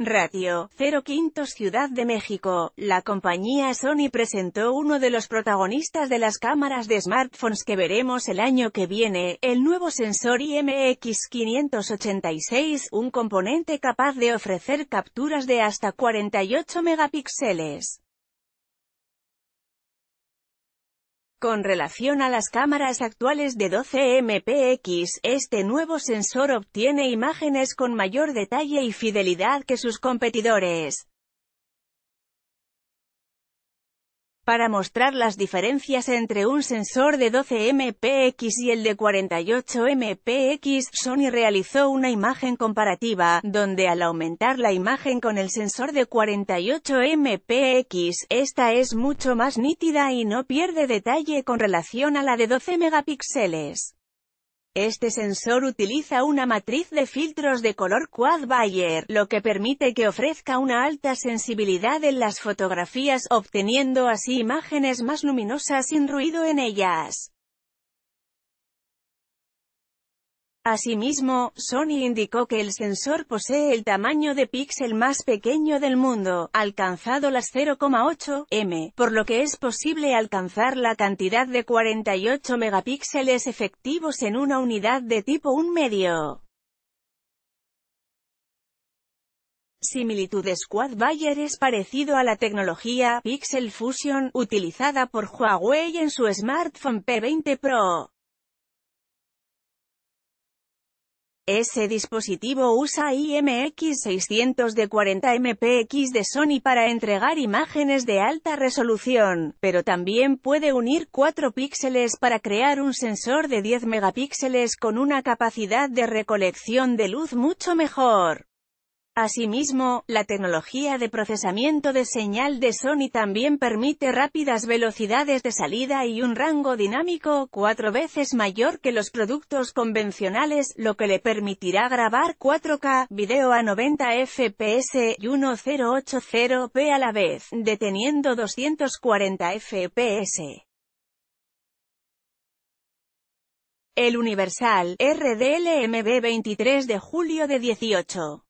Radio 05 Ciudad de México, la compañía Sony presentó uno de los protagonistas de las cámaras de smartphones que veremos el año que viene, el nuevo sensor IMX586, un componente capaz de ofrecer capturas de hasta 48 megapíxeles. Con relación a las cámaras actuales de 12 MPX, este nuevo sensor obtiene imágenes con mayor detalle y fidelidad que sus competidores. para mostrar las diferencias entre un sensor de 12 mpx y el de 48 mpx, Sony realizó una imagen comparativa, donde al aumentar la imagen con el sensor de 48 mpx, esta es mucho más nítida y no pierde detalle con relación a la de 12 megapíxeles. Este sensor utiliza una matriz de filtros de color quad Bayer, lo que permite que ofrezca una alta sensibilidad en las fotografías, obteniendo así imágenes más luminosas sin ruido en ellas. Asimismo, Sony indicó que el sensor posee el tamaño de píxel más pequeño del mundo, alcanzado las 0,8 m, por lo que es posible alcanzar la cantidad de 48 megapíxeles efectivos en una unidad de tipo 1 medio. Similitudes Quad Bayer es parecido a la tecnología Pixel Fusion utilizada por Huawei en su smartphone P20 Pro. Ese dispositivo usa IMX600 de 40 MPX de Sony para entregar imágenes de alta resolución, pero también puede unir 4 píxeles para crear un sensor de 10 megapíxeles con una capacidad de recolección de luz mucho mejor. Asimismo, la tecnología de procesamiento de señal de Sony también permite rápidas velocidades de salida y un rango dinámico cuatro veces mayor que los productos convencionales, lo que le permitirá grabar 4K video a 90 FPS y 1080p a la vez, deteniendo 240 FPS. El Universal, RDLMB 23 de julio de 18.